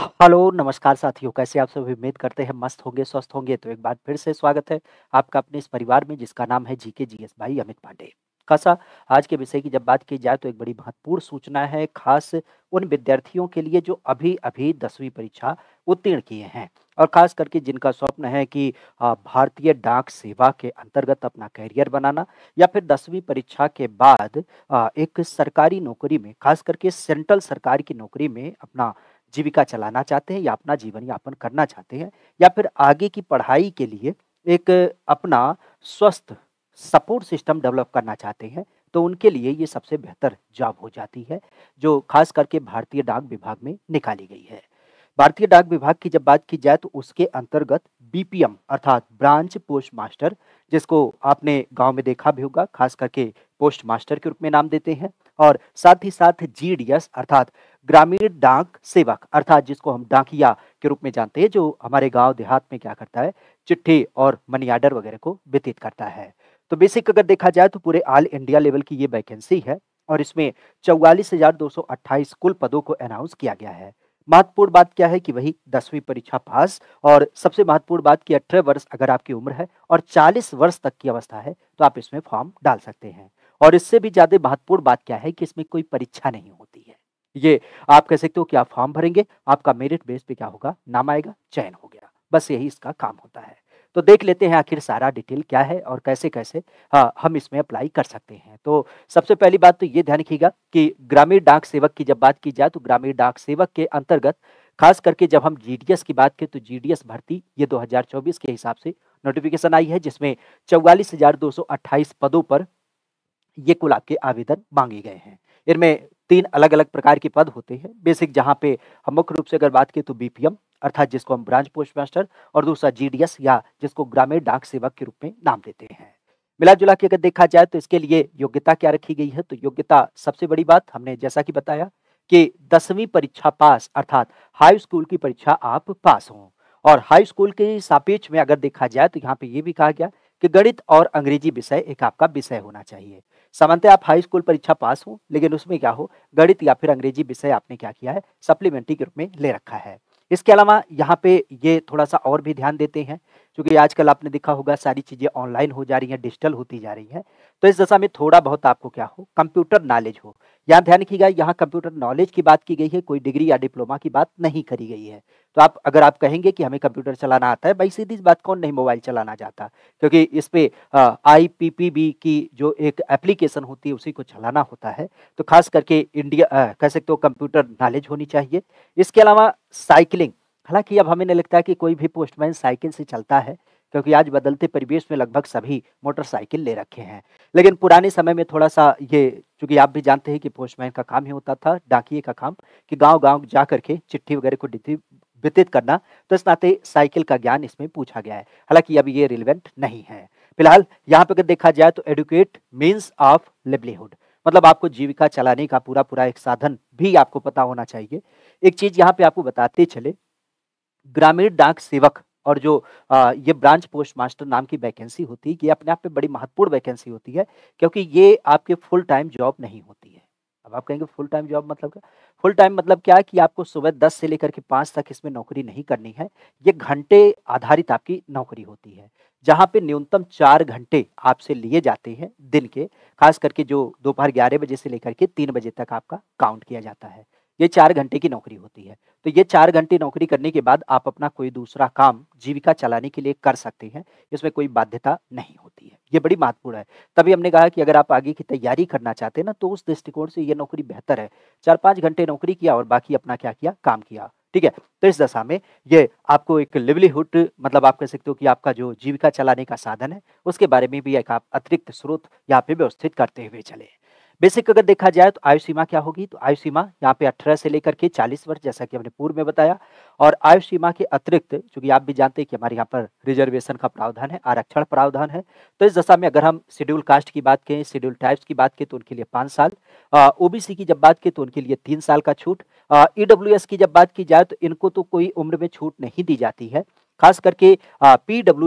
hello नमस्कार साथियों कैसे आप सब उम्मीद करते हैं मस्त होंगे स्वस्थ होंगे तो एक बार फिर से स्वागत है आपका अपने इस परिवार में जिसका नाम है जीके जीएस भाई अमित पांडे खासा आज के विषय की जब बात की जाए तो एक बड़ी महत्वपूर्ण सूचना है खास उन विद्यार्थियों के लिए जो अभी अभी दसवीं परीक्षा उत्तीर्ण किए हैं और खास करके जिनका स्वप्न है कि भारतीय डाक सेवा के अंतर्गत अपना कैरियर बनाना या फिर दसवीं परीक्षा के बाद एक सरकारी नौकरी में खास करके सेंट्रल सरकार की नौकरी में अपना जीविका चलाना चाहते हैं या अपना जीवन यापन करना चाहते हैं या फिर आगे की पढ़ाई के लिए एक अपना स्वस्थ सपोर्ट सिस्टम डेवलप करना चाहते हैं तो उनके लिए ये सबसे बेहतर जॉब हो जाती है जो खास करके भारतीय डाक विभाग में निकाली गई है भारतीय डाक विभाग की जब बात की जाए तो उसके अंतर्गत बीपीएम अर्थात ब्रांच पोस्ट मास्टर जिसको आपने गांव में देखा भी होगा खास करके पोस्ट मास्टर के रूप में नाम देते हैं और साथ ही साथ जीडीएस अर्थात ग्रामीण डाक सेवक अर्थात जिसको हम डाकिया के रूप में जानते हैं जो हमारे गांव देहात में क्या करता है चिट्ठी और मनी आर्डर वगैरह को व्यतीत करता है तो बेसिक अगर देखा जाए तो पूरे ऑल इंडिया लेवल की ये वैकेंसी है और इसमें चौवालीस हजार दो सौ अट्ठाईस कुल पदों को अनाउंस किया गया है महत्वपूर्ण बात क्या है कि वही दसवीं परीक्षा पास और सबसे महत्वपूर्ण बात कि अठारह वर्ष अगर आपकी उम्र है और चालीस वर्ष तक की अवस्था है तो आप इसमें फॉर्म डाल सकते हैं और इससे भी ज्यादा महत्वपूर्ण बात क्या है कि इसमें कोई परीक्षा नहीं होती है ये आप कह सकते हो कि आप फॉर्म भरेंगे आपका मेरिट बेस पे क्या होगा नाम आएगा चयन हो गया बस यही इसका काम होता है तो देख लेते हैं आखिर सारा डिटेल क्या है और कैसे कैसे हाँ हम इसमें अप्लाई कर सकते हैं तो सबसे पहली बात तो ये ध्यान रखिएगा कि ग्रामीण डाक सेवक की जब बात की जाए तो ग्रामीण डाक सेवक के अंतर्गत खास करके जब हम जीडीएस की बात करें तो जीडीएस भर्ती ये 2024 के हिसाब से नोटिफिकेशन आई है जिसमें चौवालीस पदों पर ये कुल आपके आवेदन मांगे गए हैं इनमें तीन अलग अलग प्रकार के पद होते हैं बेसिक जहाँ पे हम मुख्य रूप से अगर बात की तो बीपीएम अर्थात जिसको हम ब्रांच पोस्ट मास्टर और दूसरा जीडीएस या जिसको ग्रामीण डाक सेवक के रूप में नाम देते हैं मिला जुला के अगर देखा जाए तो इसके लिए योग्यता क्या रखी गई है तो योग्यता सबसे बड़ी बात हमने जैसा कि बताया कि दसवीं परीक्षा पास अर्थात हाई स्कूल की परीक्षा आप पास हों और हाई स्कूल के सापेक्ष में अगर देखा जाए तो यहाँ पे ये भी कहा गया कि गणित और अंग्रेजी विषय एक आपका विषय होना चाहिए सामान्यतः आप हाई स्कूल परीक्षा पास हो लेकिन उसमें क्या हो गणित या फिर अंग्रेजी विषय आपने क्या किया है सप्लीमेंट्री के रूप में ले रखा है इसके अलावा यहाँ पे ये थोड़ा सा और भी ध्यान देते हैं क्योंकि आजकल आपने देखा होगा सारी चीज़ें ऑनलाइन हो जा रही हैं डिजिटल होती जा रही हैं तो इस दशा में थोड़ा बहुत आपको क्या हो कंप्यूटर नॉलेज हो यहाँ ध्यान रखिएगा यहाँ कंप्यूटर नॉलेज की बात की गई है कोई डिग्री या डिप्लोमा की बात नहीं करी गई है तो आप अगर आप कहेंगे कि हमें कंप्यूटर चलाना आता है भाई सीधी बात कौन नहीं मोबाइल चलाना चाहता क्योंकि इस पर आई की जो एक एप्लीकेशन होती है उसी को चलाना होता है तो खास करके इंडिया कह सकते हो कंप्यूटर नॉलेज होनी चाहिए इसके अलावा साइकिलिंग हालांकि अब हमें नहीं लगता कि कोई भी पोस्टमैन साइकिल से चलता है क्योंकि आज बदलते परिवेश में लगभग सभी मोटरसाइकिल ले रखे हैं लेकिन पुराने समय में थोड़ा सा ये चूंकि आप भी जानते हैं कि पोस्टमैन का काम ही होता था डाकिए का काम कि गांव गांव जा करके चिट्ठी वगैरह को व्यतीत करना तो इस नाते साइकिल का ज्ञान इसमें पूछा गया है हालांकि अब ये रिलेवेंट नहीं है फिलहाल यहाँ पे अगर देखा जाए तो एडुकेट मीन्स ऑफ लिवलीहुड मतलब आपको जीविका चलाने का पूरा पूरा एक साधन भी आपको पता होना चाहिए एक चीज यहाँ पे आपको बताते चले ग्रामीण डाक सेवक और जो आ, ये ब्रांच पोस्ट मास्टर नाम की वैकेंसी होती है ये अपने आप में बड़ी महत्वपूर्ण वैकेंसी होती है क्योंकि ये आपके फुल टाइम जॉब नहीं होती है अब आप कहेंगे फुल टाइम जॉब मतलब क्या फुल टाइम मतलब क्या है कि आपको सुबह दस से लेकर के पाँच तक इसमें नौकरी नहीं करनी है ये घंटे आधारित आपकी नौकरी होती है जहाँ पे न्यूनतम चार घंटे आपसे लिए जाते हैं दिन के खास करके जो दोपहर ग्यारह बजे से लेकर के तीन बजे तक आपका काउंट किया जाता है ये चार घंटे की नौकरी होती है तो ये चार घंटे नौकरी करने के बाद आप अपना कोई दूसरा काम जीविका चलाने के लिए कर सकते हैं इसमें कोई बाध्यता नहीं होती है ये बड़ी महत्वपूर्ण है तभी हमने कहा कि अगर आप आगे की तैयारी करना चाहते हैं ना तो उस दृष्टिकोण से ये नौकरी बेहतर है चार पाँच घंटे नौकरी किया और बाकी अपना क्या किया काम किया ठीक है तो इस दशा में ये आपको एक लिवलीहुड मतलब आप कह सकते हो कि आपका जो जीविका चलाने का साधन है उसके बारे में भी एक आप अतिरिक्त स्रोत यहाँ पे व्यवस्थित करते हुए चले बेसिक अगर देखा जाए तो आयु सीमा क्या होगी तो आयु सीमा यहाँ पे 18 से लेकर के 40 वर्ष जैसा कि हमने पूर्व में बताया और आयु सीमा के अतिरिक्त चूंकि आप भी जानते हैं कि हमारे यहाँ पर रिजर्वेशन का प्रावधान है आरक्षण प्रावधान है तो इस दशा में अगर हम शेड्यूल कास्ट की बात करें शेड्यूल टाइप्स की बात करें तो उनके लिए पाँच साल ओबीसी की जब बात करें तो उनके लिए तीन साल का छूट ई की जब बात की जाए तो इनको तो कोई उम्र में छूट नहीं दी जाती है खास करके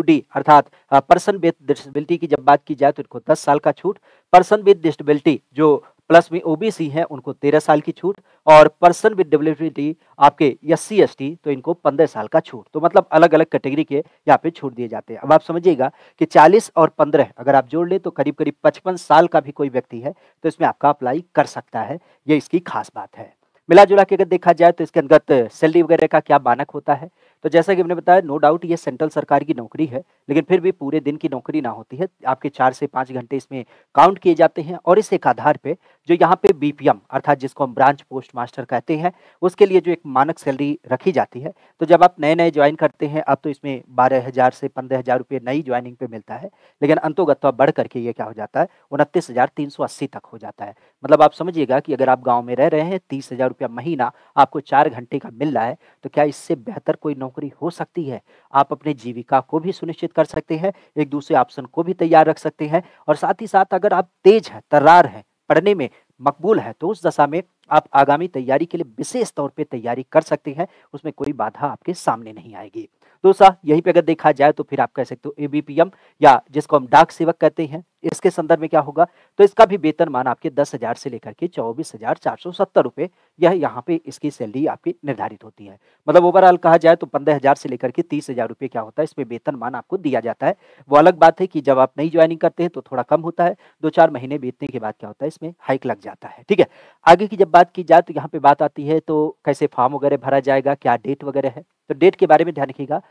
डी अर्थात पर्सन विद डिसेबिलिटी की जब बात की जाए तो इनको 10 साल का छूट पर्सन विद डिसेबिलिटी जो प्लस में ओबीसी हैं उनको 13 साल की छूट और पर्सन विद डिबिलिटी आपके एस सी तो इनको 15 साल का छूट तो मतलब अलग अलग कैटेगरी के यहाँ पे छूट दिए जाते हैं अब आप समझिएगा कि 40 और 15 अगर आप जोड़ लें तो करीब करीब 55 साल का भी कोई व्यक्ति है तो इसमें आपका अप्लाई कर सकता है ये इसकी खास बात है मिला जुला के अगर देखा जाए तो इसके अंतर्गत सैलरी वगैरह का क्या मानक होता है तो जैसा कि हमने बताया नो डाउट ये सेंट्रल सरकार की नौकरी है लेकिन फिर भी पूरे दिन की नौकरी ना होती है आपके चार से पाँच घंटे इसमें काउंट किए जाते हैं और इस एक आधार पे जो यहाँ पे बीपीएम अर्थात जिसको हम ब्रांच पोस्ट मास्टर कहते हैं उसके लिए जो एक मानक सैलरी रखी जाती है तो जब आप नए नए ज्वाइन करते हैं अब तो इसमें बारह हज़ार से पंद्रह हज़ार रुपये नई ज्वाइनिंग पे मिलता है लेकिन अंतोगत्वा बढ़ करके ये क्या हो जाता है उनतीस हज़ार तीन सौ अस्सी तक हो जाता है मतलब आप समझिएगा कि अगर आप गाँव में रह रहे हैं तीस हज़ार रुपया महीना आपको चार घंटे का मिल रहा है तो क्या इससे बेहतर कोई नौकरी हो सकती है आप अपने जीविका को भी सुनिश्चित कर सकते हैं एक दूसरे ऑप्शन को भी तैयार रख सकते हैं और साथ ही साथ अगर आप तेज है तर्रार है पढ़ने में मकबूल है तो उस दशा में आप आगामी तैयारी के लिए विशेष तौर पे तैयारी कर सकते हैं उसमें कोई बाधा आपके सामने नहीं आएगी दूसरा यहीं पे अगर देखा जाए तो फिर आप कह सकते हो एबीपीएम या जिसको हम डाक सेवक कहते हैं इसके संदर्भ में क्या होगा तो इसका भी वेतन मान आपके दस हजार से लेकर के चौबीस हजार चार सौ सत्तर रुपये यह यहाँ पे इसकी सैलरी आपकी निर्धारित होती है मतलब ओवरऑल कहा जाए तो पंद्रह हजार से लेकर के तीस हजार रुपये क्या होता है इसमें वेतन मान आपको दिया जाता है वो अलग बात है कि जब आप नई ज्वाइनिंग करते हैं तो थोड़ा कम होता है दो चार महीने बीतने के बाद क्या होता है इसमें हाइक लग जाता है ठीक है आगे की जब बात की जाए तो यहाँ पे बात आती है तो कैसे फॉर्म वगैरह भरा जाएगा क्या डेट वगैरह है तो डेट के बारे में ध्यान रखिएगा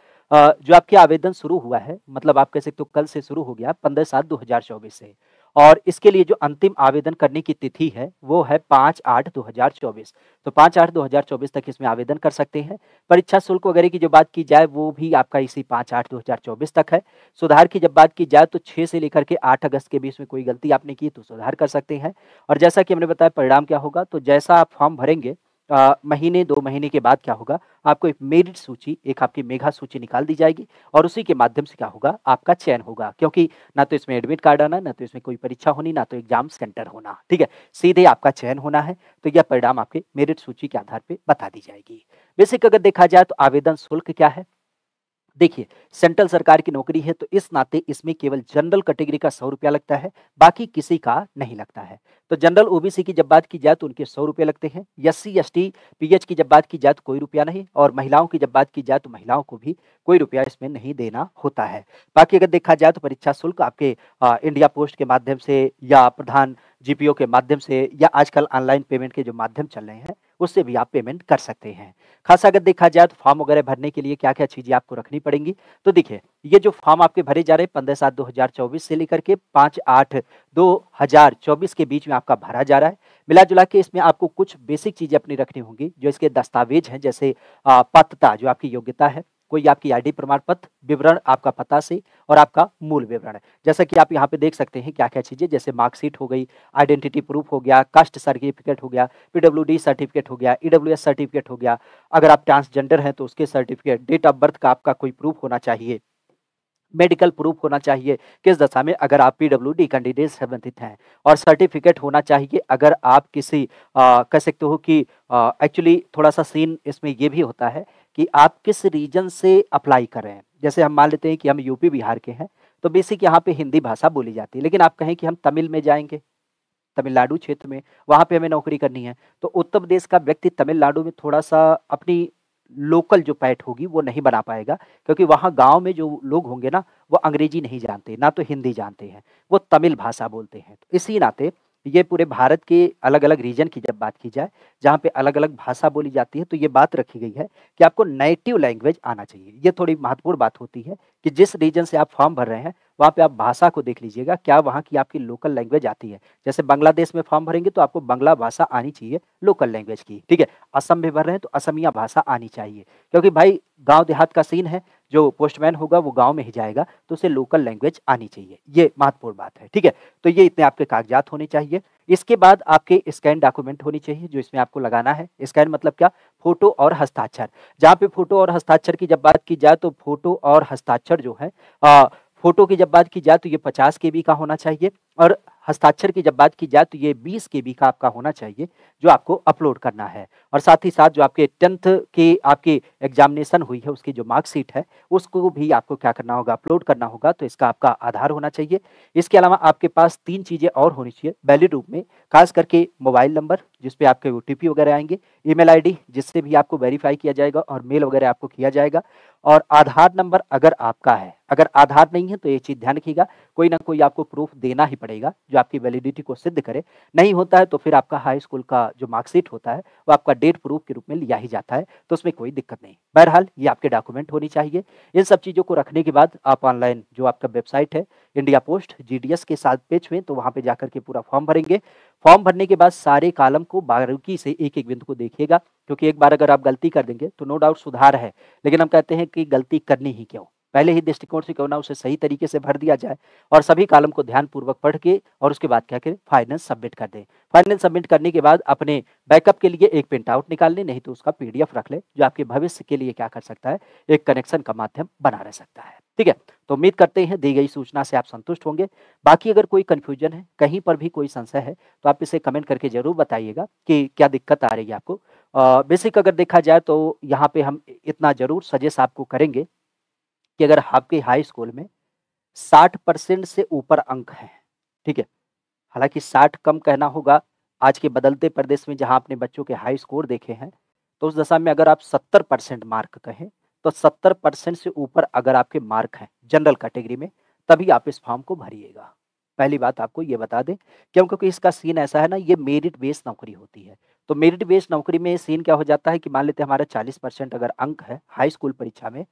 जो आपके आवेदन शुरू हुआ है मतलब आप कह सकते हो कल से शुरू हो गया पंद्रह सात दो हजार चौबीस से और इसके लिए जो अंतिम आवेदन करने की तिथि है वो है पाँच आठ दो हजार चौबीस तो पाँच आठ दो हजार चौबीस तक इसमें आवेदन कर सकते हैं परीक्षा शुल्क वगैरह की जो बात की जाए वो भी आपका इसी पाँच आठ दो हजार चौबीस तक है सुधार की जब बात की जाए तो छः से लेकर के आठ अगस्त के बीच में कोई गलती आपने की तो सुधार कर सकते हैं और जैसा कि हमने बताया परिणाम क्या होगा तो जैसा आप फॉर्म भरेंगे आ, महीने दो महीने के बाद क्या होगा आपको एक मेरिट सूची एक आपकी मेघा सूची निकाल दी जाएगी और उसी के माध्यम से क्या होगा आपका चयन होगा क्योंकि ना तो इसमें एडमिट कार्ड आना ना तो इसमें कोई परीक्षा होनी ना तो एग्जाम सेंटर होना ठीक है सीधे आपका चयन होना है तो यह परिणाम आपके मेरिट सूची के आधार पर बता दी जाएगी बेसिक अगर देखा जाए तो आवेदन शुल्क क्या है देखिए सेंट्रल सरकार की नौकरी है तो इस नाते इसमें केवल जनरल कैटेगरी का सौ रुपया लगता है बाकी किसी का नहीं लगता है तो जनरल ओबीसी की जब बात की जाए तो उनके सौ रुपये लगते हैं S C S T P H की जब बात की जाए तो कोई रुपया नहीं और महिलाओं की जब बात की जाए तो महिलाओं को भी कोई रुपया इसमें नहीं देना होता है बाकी अगर देखा जाए तो परीक्षा शुल्क आपके आ, इंडिया पोस्ट के माध्यम से या प्रधान जीपीओ के माध्यम से या आजकल ऑनलाइन पेमेंट के जो माध्यम चल रहे हैं उससे भी आप पेमेंट कर सकते हैं खासा अगर देखा जाए तो फॉर्म वगैरह भरने के लिए क्या क्या चीज़ें आपको रखनी पड़ेंगी तो देखिए ये जो फॉर्म आपके भरे जा रहे हैं पंद्रह सात दो हजार चौबीस से लेकर के पाँच आठ दो हजार चौबीस के बीच में आपका भरा जा रहा है मिला जुला के इसमें आपको कुछ बेसिक चीज़ें अपनी रखनी होंगी जो इसके दस्तावेज हैं जैसे पात्रता जो आपकी योग्यता है कोई आपकी आईडी प्रमाण पत्र विवरण आपका पता से और आपका मूल विवरण है जैसा कि आप यहाँ पे देख सकते हैं क्या क्या चीज़ें जैसे मार्कशीट हो गई आइडेंटिटी प्रूफ हो गया कास्ट सर्टिफिकेट हो गया पीडब्ल्यूडी सर्टिफिकेट हो गया ईडब्ल्यूएस e सर्टिफिकेट हो गया अगर आप ट्रांसजेंडर हैं तो उसके सर्टिफिकेट डेट ऑफ बर्थ का आपका कोई प्रूफ होना चाहिए मेडिकल प्रूफ होना चाहिए किस दशा में अगर आप पीडब्ल्यू कैंडिडेट संबंधित हैं और सर्टिफिकेट होना चाहिए अगर आप किसी आ, कह सकते हो कि एक्चुअली थोड़ा सा सीन इसमें ये भी होता है कि आप किस रीजन से अप्लाई कर रहे हैं जैसे हम मान लेते हैं कि हम यूपी बिहार के हैं तो बेसिक यहाँ पे हिंदी भाषा बोली जाती है लेकिन आप कहें कि हम तमिल में जाएंगे तमिलनाडु क्षेत्र में वहाँ पे हमें नौकरी करनी है तो उत्तर प्रदेश का व्यक्ति तमिलनाडु में थोड़ा सा अपनी लोकल जो पैट होगी वो नहीं बना पाएगा क्योंकि वहाँ गांव में जो लोग होंगे ना वो अंग्रेजी नहीं जानते ना तो हिंदी जानते हैं वो तमिल भाषा बोलते हैं तो इसी नाते ये पूरे भारत के अलग अलग रीजन की जब बात की जाए जहाँ पे अलग अलग भाषा बोली जाती है तो ये बात रखी गई है कि आपको नेटिव लैंग्वेज आना चाहिए ये थोड़ी महत्वपूर्ण बात होती है कि जिस रीजन से आप फॉर्म भर रहे हैं वहाँ पे आप भाषा को देख लीजिएगा क्या वहाँ की आपकी लोकल लैंग्वेज आती है जैसे बांग्लादेश में फॉर्म भरेंगे तो आपको बंगला भाषा आनी चाहिए लोकल लैंग्वेज की ठीक है असम में भर रहे हैं तो असमिया भाषा आनी चाहिए क्योंकि भाई गाँव देहात का सीन है जो पोस्टमैन होगा वो गांव में ही जाएगा तो उसे लोकल लैंग्वेज आनी चाहिए ये महत्वपूर्ण बात है ठीक है तो ये इतने आपके कागजात होने चाहिए इसके बाद आपके स्कैन डॉक्यूमेंट होनी चाहिए जो इसमें आपको लगाना है स्कैन मतलब क्या फोटो और हस्ताक्षर जहाँ पे फोटो और हस्ताक्षर की जब बात की जाए तो फोटो और हस्ताक्षर जो है आ, फोटो की जब बात की जाए तो ये पचास के का होना चाहिए और हस्ताक्षर की जब बात की जाए तो ये बीस के बी का आपका होना चाहिए जो आपको अपलोड करना है और साथ ही साथ जो आपके टेंथ की आपकी एग्जामिनेशन हुई है उसकी जो मार्कशीट है उसको भी आपको क्या करना होगा अपलोड करना होगा तो इसका आपका आधार होना चाहिए इसके अलावा आपके पास तीन चीज़ें और होनी चाहिए वैलिड रूप में खास करके मोबाइल नंबर जिसपे आपके ओ वगैरह आएंगे ई मेल जिससे भी आपको वेरीफाई किया जाएगा और मेल वगैरह आपको किया जाएगा और आधार नंबर अगर आपका है अगर आधार नहीं है तो ये चीज़ ध्यान रखिएगा कोई ना कोई आपको प्रूफ देना ही पड़ेगा जो आपकी वैलिडिटी को सिद्ध करे नहीं होता है तो फिर आपका हाई स्कूल का जो मार्कशीट होता है वो आपका डेट प्रूफ के रूप में लिया ही जाता है तो उसमें कोई दिक्कत नहीं बहरहाल ये आपके डॉक्यूमेंट होनी चाहिए इन सब चीज़ों को रखने के बाद आप ऑनलाइन जो आपका वेबसाइट है इंडिया पोस्ट जी के साथ पेज में तो वहाँ पर जाकर के पूरा फॉर्म भरेंगे फॉर्म भरने के बाद सारे कालम को बारूकी से एक एक बिंदु को देखिएगा क्योंकि एक बार अगर आप गलती कर देंगे तो नो डाउट सुधार है लेकिन हम कहते हैं कि गलती करनी ही क्यों पहले ही दृष्टिकोण से क्यों ना उसे सही तरीके से भर दिया जाए और सभी कॉलम को ध्यानपूर्वक पढ़ के और उसके बाद क्या करें फाइनल सबमिट कर दें फाइनल सबमिट करने के बाद अपने बैकअप के लिए एक प्रिंट आउट निकाल लें नहीं तो उसका पीडीएफ रख लें जो आपके भविष्य के लिए क्या कर सकता है एक कनेक्शन का माध्यम बना रह सकता है ठीक है तो उम्मीद करते हैं दी गई सूचना से आप संतुष्ट होंगे बाकी अगर कोई कन्फ्यूजन है कहीं पर भी कोई संशय है तो आप इसे कमेंट करके जरूर बताइएगा कि क्या दिक्कत आ रही है आपको बेसिक अगर देखा जाए तो यहाँ पे हम इतना जरूर सजेस्ट आपको करेंगे कि अगर आपके हाई स्कूल में साठ परसेंट से ऊपर अंक हैं ठीक है हालांकि साठ कम कहना होगा आज के बदलते प्रदेश में जहां आपने बच्चों के हाई स्कोर देखे हैं तो उस दशा में अगर आप सत्तर परसेंट मार्क कहें तो सत्तर परसेंट से ऊपर अगर आपके मार्क हैं जनरल कैटेगरी में तभी आप इस फॉर्म को भरिएगा पहली बात आपको ये बता दें क्यों क्योंकि इसका सीन ऐसा है ना ये मेरिट बेस्ड नौकरी होती है तो मेरिट बेस्ड नौकरी में सीन क्या हो जाता है कि मान लेते हैं हमारा चालीस परसेंट अगर अंक है हाई स्कूल परीक्षा में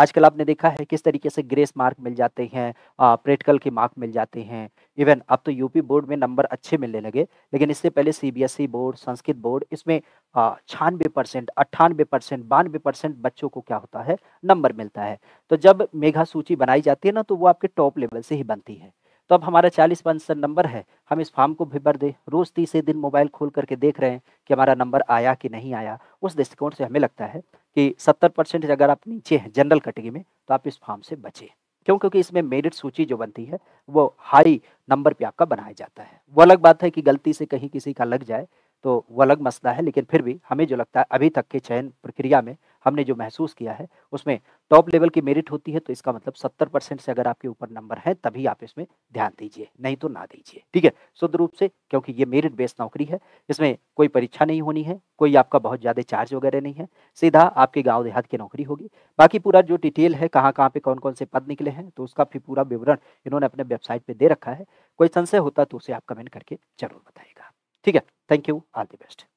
आजकल आपने देखा है किस तरीके से ग्रेस मार्क मिल जाते हैं प्रैक्टिकल के मार्क मिल जाते हैं इवन अब तो यूपी बोर्ड में नंबर अच्छे मिलने लगे लेकिन इससे पहले सीबीएसई बोर्ड संस्कृत बोर्ड इसमें छानबे परसेंट अट्ठानबे परसेंट बानवे परसेंट बच्चों को क्या होता है नंबर मिलता है तो जब मेघा सूची बनाई जाती है ना तो वो आपके टॉप लेवल से ही बनती है तो अब हमारा चालीस पंसठ नंबर है हम इस फॉर्म को भी भर दें रोज़ तीसरे दिन मोबाइल खोल करके देख रहे हैं कि हमारा नंबर आया कि नहीं आया उस दृष्टिकोण से हमें लगता है कि सत्तर परसेंट अगर आप नीचे हैं जनरल कैटेगरी में तो आप इस फॉर्म से बचें क्यों क्योंकि इसमें मेरिट सूची जो बनती है वो हाई नंबर पे आपका बनाया जाता है वो अलग बात है कि गलती से कहीं किसी का लग जाए तो वो अलग मसला है लेकिन फिर भी हमें जो लगता है अभी तक के चयन प्रक्रिया में हमने जो महसूस किया है उसमें टॉप लेवल की मेरिट होती है तो इसका मतलब 70 परसेंट से अगर आपके ऊपर नंबर है तभी आप इसमें ध्यान दीजिए नहीं तो ना दीजिए ठीक है शुद्ध रूप से क्योंकि ये मेरिट बेस्ड नौकरी है इसमें कोई परीक्षा नहीं होनी है कोई आपका बहुत ज़्यादा चार्ज वगैरह नहीं है सीधा आपके गाँव देहात की नौकरी होगी बाकी पूरा जो डिटेल है कहाँ कहाँ पे कौन कौन से पद निकले हैं तो उसका भी पूरा विवरण इन्होंने अपने वेबसाइट पर दे रखा है कोई संशय होता तो उसे आप कमेंट करके जरूर बताएगा ठीक है thank you all the best